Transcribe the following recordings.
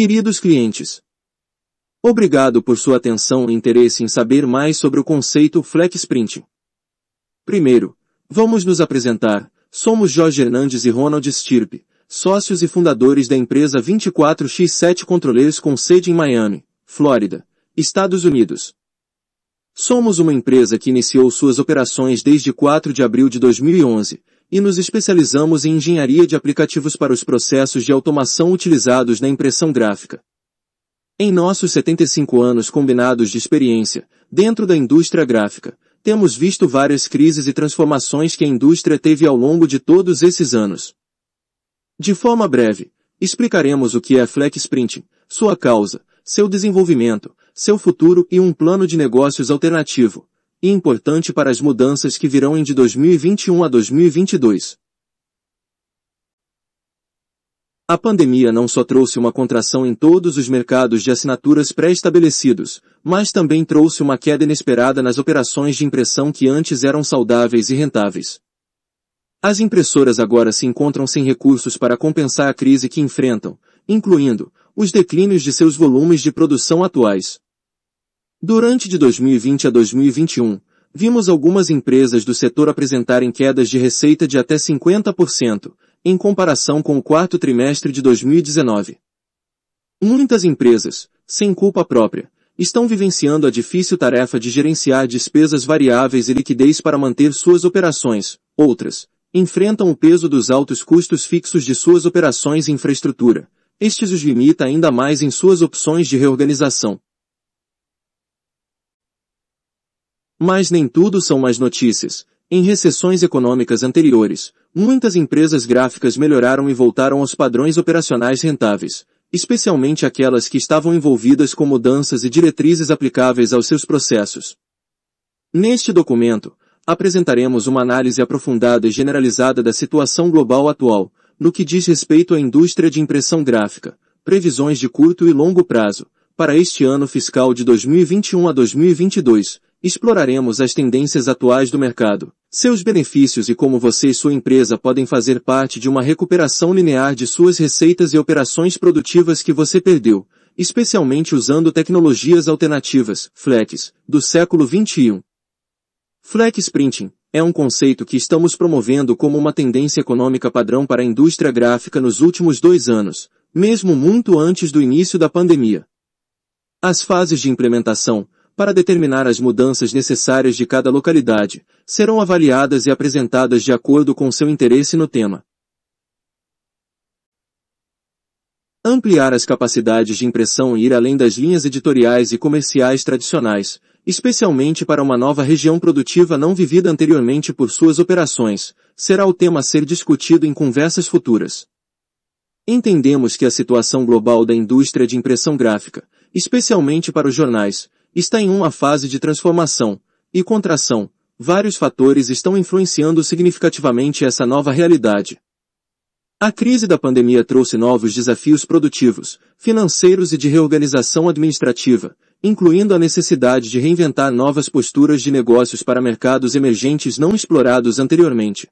Queridos clientes, obrigado por sua atenção e interesse em saber mais sobre o conceito Flex Printing. Primeiro, vamos nos apresentar. Somos Jorge Hernandes e Ronald Stirpe, sócios e fundadores da empresa 24x7 Controleiros com sede em Miami, Flórida, Estados Unidos. Somos uma empresa que iniciou suas operações desde 4 de abril de 2011, e nos especializamos em engenharia de aplicativos para os processos de automação utilizados na impressão gráfica. Em nossos 75 anos combinados de experiência, dentro da indústria gráfica, temos visto várias crises e transformações que a indústria teve ao longo de todos esses anos. De forma breve, explicaremos o que é Flex Printing, sua causa, seu desenvolvimento, seu futuro e um plano de negócios alternativo, e importante para as mudanças que virão em de 2021 a 2022. A pandemia não só trouxe uma contração em todos os mercados de assinaturas pré-estabelecidos, mas também trouxe uma queda inesperada nas operações de impressão que antes eram saudáveis e rentáveis. As impressoras agora se encontram sem recursos para compensar a crise que enfrentam, incluindo os declínios de seus volumes de produção atuais. Durante de 2020 a 2021, vimos algumas empresas do setor apresentarem quedas de receita de até 50%, em comparação com o quarto trimestre de 2019. Muitas empresas, sem culpa própria, estão vivenciando a difícil tarefa de gerenciar despesas variáveis e liquidez para manter suas operações, outras, enfrentam o peso dos altos custos fixos de suas operações e infraestrutura, estes os limita ainda mais em suas opções de reorganização. Mas nem tudo são mais notícias. Em recessões econômicas anteriores, muitas empresas gráficas melhoraram e voltaram aos padrões operacionais rentáveis, especialmente aquelas que estavam envolvidas com mudanças e diretrizes aplicáveis aos seus processos. Neste documento, apresentaremos uma análise aprofundada e generalizada da situação global atual, no que diz respeito à indústria de impressão gráfica, previsões de curto e longo prazo, para este ano fiscal de 2021 a 2022, exploraremos as tendências atuais do mercado, seus benefícios e como você e sua empresa podem fazer parte de uma recuperação linear de suas receitas e operações produtivas que você perdeu, especialmente usando tecnologias alternativas, Flex, do século XXI. Flex Printing é um conceito que estamos promovendo como uma tendência econômica padrão para a indústria gráfica nos últimos dois anos, mesmo muito antes do início da pandemia. As fases de implementação, para determinar as mudanças necessárias de cada localidade, serão avaliadas e apresentadas de acordo com seu interesse no tema. Ampliar as capacidades de impressão e ir além das linhas editoriais e comerciais tradicionais, especialmente para uma nova região produtiva não vivida anteriormente por suas operações, será o tema a ser discutido em conversas futuras. Entendemos que a situação global da indústria de impressão gráfica, especialmente para os jornais, está em uma fase de transformação e contração. Vários fatores estão influenciando significativamente essa nova realidade. A crise da pandemia trouxe novos desafios produtivos, financeiros e de reorganização administrativa, incluindo a necessidade de reinventar novas posturas de negócios para mercados emergentes não explorados anteriormente.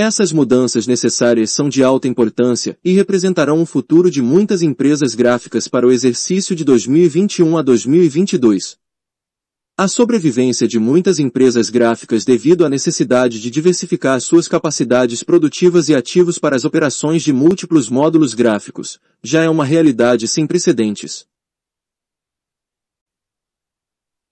Essas mudanças necessárias são de alta importância e representarão um futuro de muitas empresas gráficas para o exercício de 2021 a 2022. A sobrevivência de muitas empresas gráficas devido à necessidade de diversificar suas capacidades produtivas e ativos para as operações de múltiplos módulos gráficos, já é uma realidade sem precedentes.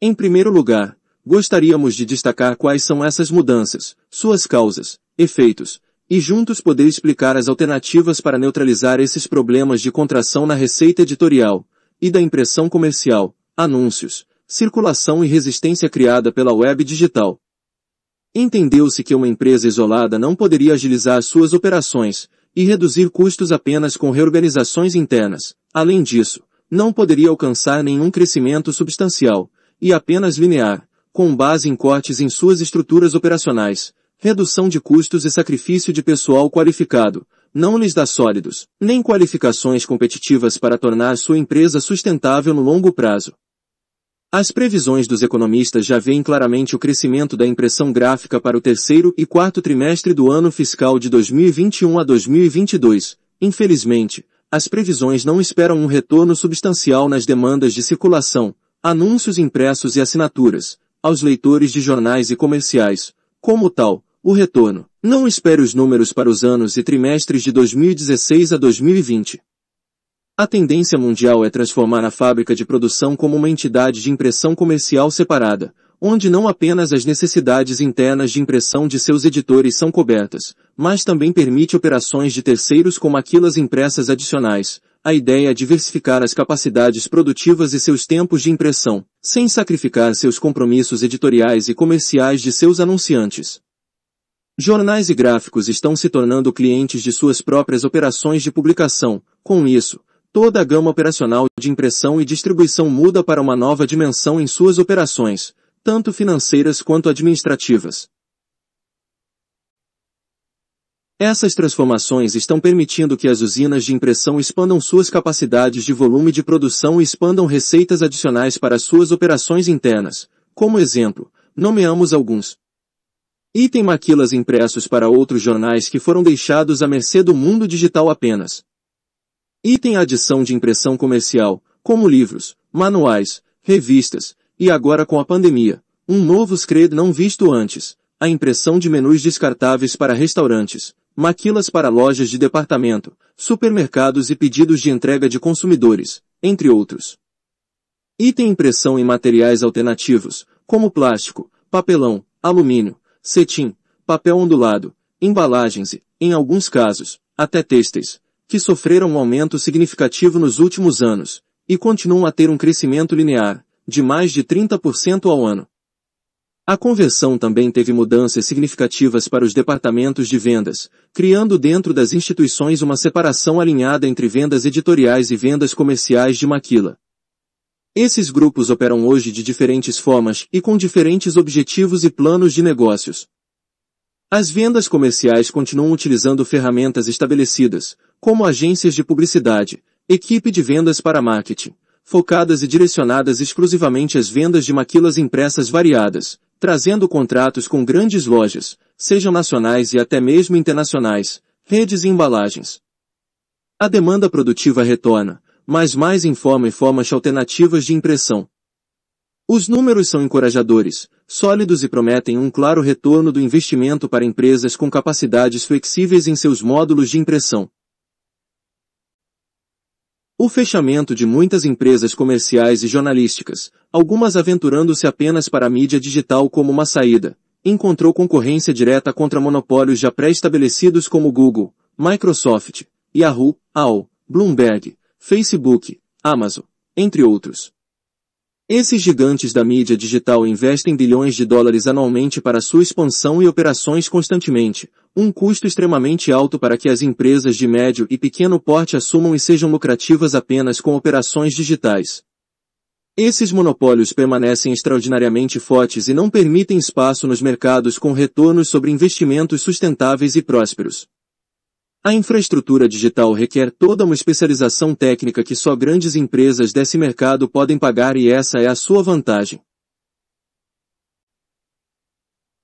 Em primeiro lugar, gostaríamos de destacar quais são essas mudanças, suas causas, efeitos, e juntos poder explicar as alternativas para neutralizar esses problemas de contração na receita editorial e da impressão comercial, anúncios, circulação e resistência criada pela web digital. Entendeu-se que uma empresa isolada não poderia agilizar suas operações e reduzir custos apenas com reorganizações internas. Além disso, não poderia alcançar nenhum crescimento substancial e apenas linear, com base em cortes em suas estruturas operacionais, redução de custos e sacrifício de pessoal qualificado, não lhes dá sólidos, nem qualificações competitivas para tornar sua empresa sustentável no longo prazo. As previsões dos economistas já veem claramente o crescimento da impressão gráfica para o terceiro e quarto trimestre do ano fiscal de 2021 a 2022. Infelizmente, as previsões não esperam um retorno substancial nas demandas de circulação, anúncios impressos e assinaturas, aos leitores de jornais e comerciais. Como tal, o retorno. Não espere os números para os anos e trimestres de 2016 a 2020. A tendência mundial é transformar a fábrica de produção como uma entidade de impressão comercial separada, onde não apenas as necessidades internas de impressão de seus editores são cobertas, mas também permite operações de terceiros como aquelas impressas adicionais. A ideia é diversificar as capacidades produtivas e seus tempos de impressão, sem sacrificar seus compromissos editoriais e comerciais de seus anunciantes. Jornais e gráficos estão se tornando clientes de suas próprias operações de publicação. Com isso, toda a gama operacional de impressão e distribuição muda para uma nova dimensão em suas operações, tanto financeiras quanto administrativas. Essas transformações estão permitindo que as usinas de impressão expandam suas capacidades de volume de produção e expandam receitas adicionais para suas operações internas. Como exemplo, nomeamos alguns. Item maquilas impressos para outros jornais que foram deixados à mercê do mundo digital apenas. Item adição de impressão comercial, como livros, manuais, revistas, e agora com a pandemia, um novo scred não visto antes, a impressão de menus descartáveis para restaurantes, maquilas para lojas de departamento, supermercados e pedidos de entrega de consumidores, entre outros. Item impressão em materiais alternativos, como plástico, papelão, alumínio, cetim, papel ondulado, embalagens e, em alguns casos, até têxteis, que sofreram um aumento significativo nos últimos anos, e continuam a ter um crescimento linear, de mais de 30% ao ano. A conversão também teve mudanças significativas para os departamentos de vendas, criando dentro das instituições uma separação alinhada entre vendas editoriais e vendas comerciais de maquila. Esses grupos operam hoje de diferentes formas e com diferentes objetivos e planos de negócios. As vendas comerciais continuam utilizando ferramentas estabelecidas, como agências de publicidade, equipe de vendas para marketing, focadas e direcionadas exclusivamente às vendas de maquilas impressas variadas, trazendo contratos com grandes lojas, sejam nacionais e até mesmo internacionais, redes e embalagens. A demanda produtiva retorna, mas mais informa e formas alternativas de impressão. Os números são encorajadores, sólidos e prometem um claro retorno do investimento para empresas com capacidades flexíveis em seus módulos de impressão. O fechamento de muitas empresas comerciais e jornalísticas, algumas aventurando-se apenas para a mídia digital como uma saída, encontrou concorrência direta contra monopólios já pré-estabelecidos como Google, Microsoft, Yahoo, AOL, Bloomberg, Facebook, Amazon, entre outros. Esses gigantes da mídia digital investem bilhões de dólares anualmente para sua expansão e operações constantemente, um custo extremamente alto para que as empresas de médio e pequeno porte assumam e sejam lucrativas apenas com operações digitais. Esses monopólios permanecem extraordinariamente fortes e não permitem espaço nos mercados com retornos sobre investimentos sustentáveis e prósperos. A infraestrutura digital requer toda uma especialização técnica que só grandes empresas desse mercado podem pagar e essa é a sua vantagem.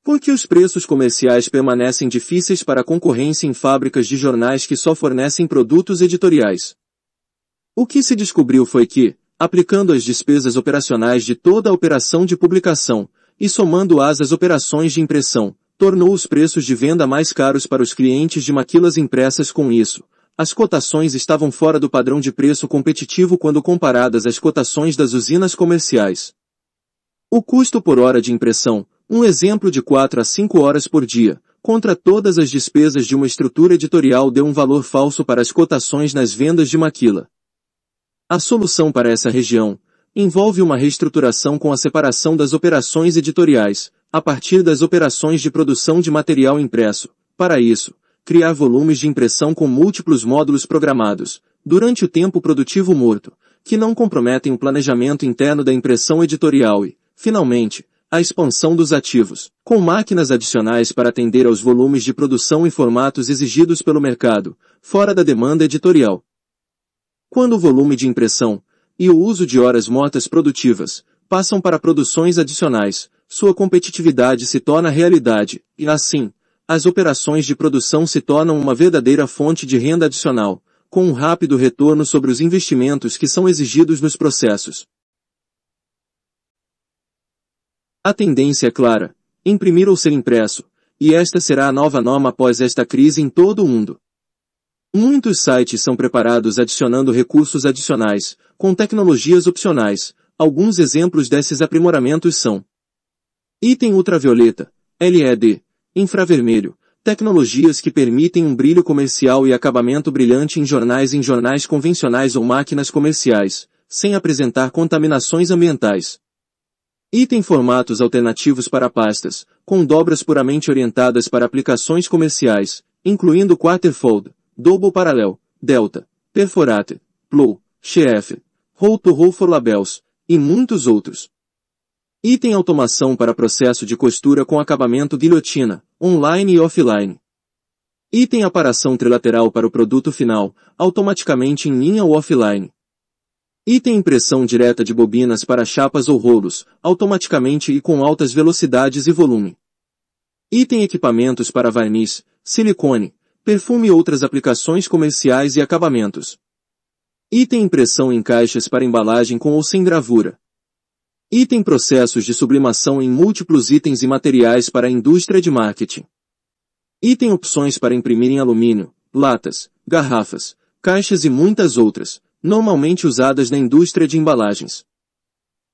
Por que os preços comerciais permanecem difíceis para a concorrência em fábricas de jornais que só fornecem produtos editoriais? O que se descobriu foi que, aplicando as despesas operacionais de toda a operação de publicação, e somando-as às operações de impressão, tornou os preços de venda mais caros para os clientes de maquilas impressas com isso. As cotações estavam fora do padrão de preço competitivo quando comparadas às cotações das usinas comerciais. O custo por hora de impressão, um exemplo de 4 a 5 horas por dia, contra todas as despesas de uma estrutura editorial deu um valor falso para as cotações nas vendas de maquila. A solução para essa região envolve uma reestruturação com a separação das operações editoriais, a partir das operações de produção de material impresso. Para isso, criar volumes de impressão com múltiplos módulos programados, durante o tempo produtivo morto, que não comprometem o planejamento interno da impressão editorial e, finalmente, a expansão dos ativos, com máquinas adicionais para atender aos volumes de produção e formatos exigidos pelo mercado, fora da demanda editorial. Quando o volume de impressão e o uso de horas mortas produtivas passam para produções adicionais, sua competitividade se torna realidade, e assim, as operações de produção se tornam uma verdadeira fonte de renda adicional, com um rápido retorno sobre os investimentos que são exigidos nos processos. A tendência é clara, imprimir ou ser impresso, e esta será a nova norma após esta crise em todo o mundo. Muitos sites são preparados adicionando recursos adicionais, com tecnologias opcionais, alguns exemplos desses aprimoramentos são Item ultravioleta, LED, infravermelho, tecnologias que permitem um brilho comercial e acabamento brilhante em jornais em jornais convencionais ou máquinas comerciais, sem apresentar contaminações ambientais. Item formatos alternativos para pastas, com dobras puramente orientadas para aplicações comerciais, incluindo quarterfold, double paralel, delta, perforate, plow, chef, roll to roll for labels, e muitos outros. Item automação para processo de costura com acabamento guilhotina, online e offline. Item aparação trilateral para o produto final, automaticamente em linha ou offline. Item impressão direta de bobinas para chapas ou rolos, automaticamente e com altas velocidades e volume. Item equipamentos para verniz, silicone, perfume e outras aplicações comerciais e acabamentos. Item impressão em caixas para embalagem com ou sem gravura, Item processos de sublimação em múltiplos itens e materiais para a indústria de marketing. Item opções para imprimir em alumínio, latas, garrafas, caixas e muitas outras, normalmente usadas na indústria de embalagens.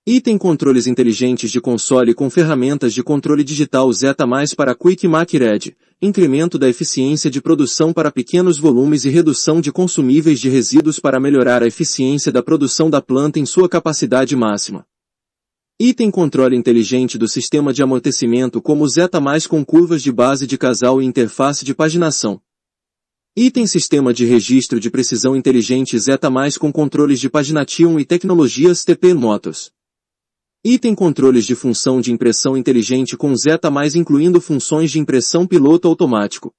Item controles inteligentes de console com ferramentas de controle digital Zeta mais para Quick Mac Red, incremento da eficiência de produção para pequenos volumes e redução de consumíveis de resíduos para melhorar a eficiência da produção da planta em sua capacidade máxima. Item controle inteligente do sistema de amortecimento como Zeta mais com curvas de base de casal e interface de paginação. Item sistema de registro de precisão inteligente Zeta mais com controles de pagination e tecnologias TP Motos. Item controles de função de impressão inteligente com Zeta mais incluindo funções de impressão piloto automático.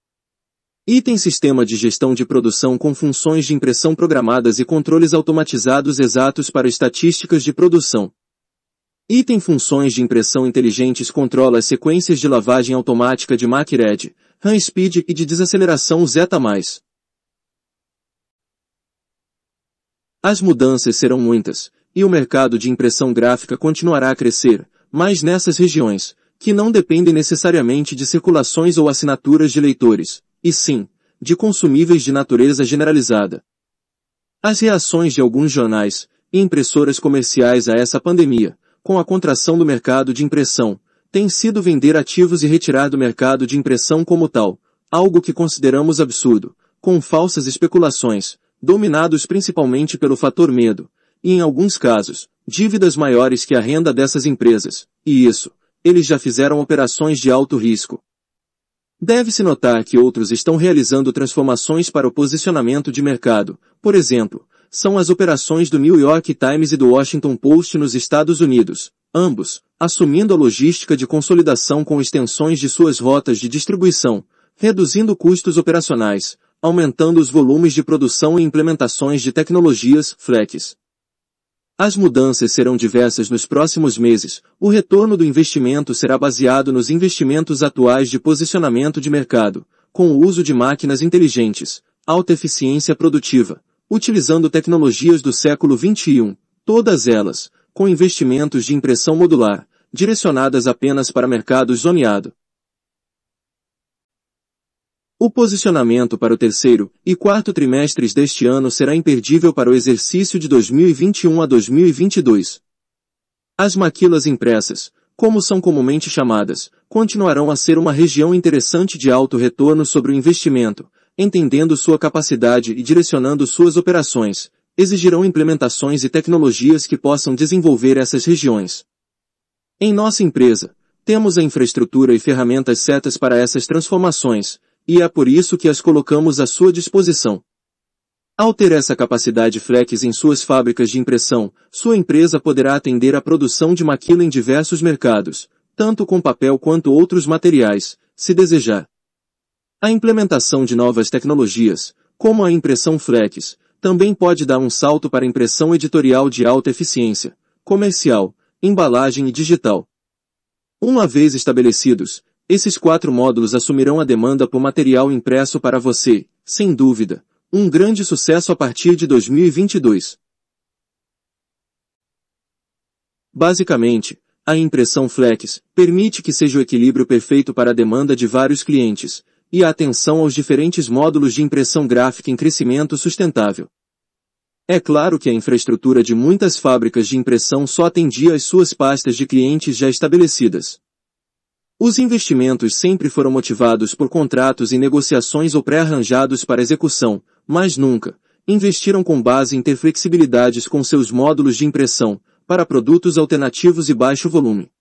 Item sistema de gestão de produção com funções de impressão programadas e controles automatizados exatos para estatísticas de produção. Item Funções de impressão inteligentes controla as sequências de lavagem automática de Mach Red, RAM Speed e de desaceleração Zeta+. As mudanças serão muitas, e o mercado de impressão gráfica continuará a crescer, mas nessas regiões, que não dependem necessariamente de circulações ou assinaturas de leitores, e sim, de consumíveis de natureza generalizada. As reações de alguns jornais e impressoras comerciais a essa pandemia com a contração do mercado de impressão, tem sido vender ativos e retirar do mercado de impressão como tal, algo que consideramos absurdo, com falsas especulações, dominados principalmente pelo fator medo, e em alguns casos, dívidas maiores que a renda dessas empresas, e isso, eles já fizeram operações de alto risco. Deve-se notar que outros estão realizando transformações para o posicionamento de mercado, por exemplo, são as operações do New York Times e do Washington Post nos Estados Unidos, ambos, assumindo a logística de consolidação com extensões de suas rotas de distribuição, reduzindo custos operacionais, aumentando os volumes de produção e implementações de tecnologias, flex. As mudanças serão diversas nos próximos meses. O retorno do investimento será baseado nos investimentos atuais de posicionamento de mercado, com o uso de máquinas inteligentes, alta eficiência produtiva, utilizando tecnologias do século XXI, todas elas, com investimentos de impressão modular, direcionadas apenas para mercados zoneado. O posicionamento para o terceiro e quarto trimestres deste ano será imperdível para o exercício de 2021 a 2022. As maquilas impressas, como são comumente chamadas, continuarão a ser uma região interessante de alto retorno sobre o investimento, entendendo sua capacidade e direcionando suas operações, exigirão implementações e tecnologias que possam desenvolver essas regiões. Em nossa empresa, temos a infraestrutura e ferramentas certas para essas transformações, e é por isso que as colocamos à sua disposição. Ao ter essa capacidade flex em suas fábricas de impressão, sua empresa poderá atender à produção de maquila em diversos mercados, tanto com papel quanto outros materiais, se desejar. A implementação de novas tecnologias, como a impressão flex, também pode dar um salto para impressão editorial de alta eficiência, comercial, embalagem e digital. Uma vez estabelecidos, esses quatro módulos assumirão a demanda por material impresso para você, sem dúvida, um grande sucesso a partir de 2022. Basicamente, a impressão flex permite que seja o equilíbrio perfeito para a demanda de vários clientes, e a atenção aos diferentes módulos de impressão gráfica em crescimento sustentável. É claro que a infraestrutura de muitas fábricas de impressão só atendia às suas pastas de clientes já estabelecidas. Os investimentos sempre foram motivados por contratos e negociações ou pré-arranjados para execução, mas nunca investiram com base em ter flexibilidades com seus módulos de impressão para produtos alternativos e baixo volume.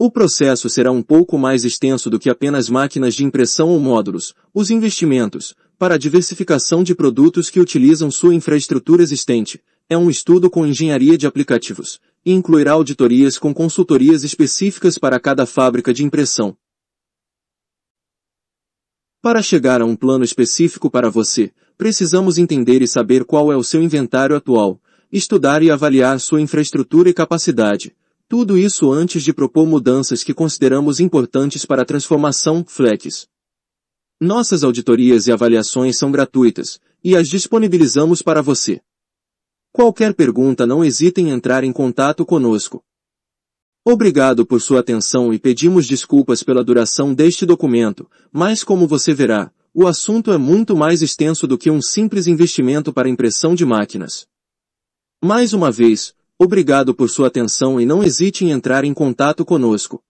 O processo será um pouco mais extenso do que apenas máquinas de impressão ou módulos. Os investimentos, para a diversificação de produtos que utilizam sua infraestrutura existente, é um estudo com engenharia de aplicativos, e incluirá auditorias com consultorias específicas para cada fábrica de impressão. Para chegar a um plano específico para você, precisamos entender e saber qual é o seu inventário atual, estudar e avaliar sua infraestrutura e capacidade, tudo isso antes de propor mudanças que consideramos importantes para a transformação FLEX. Nossas auditorias e avaliações são gratuitas, e as disponibilizamos para você. Qualquer pergunta não hesite em entrar em contato conosco. Obrigado por sua atenção e pedimos desculpas pela duração deste documento, mas como você verá, o assunto é muito mais extenso do que um simples investimento para impressão de máquinas. Mais uma vez, Obrigado por sua atenção e não hesite em entrar em contato conosco.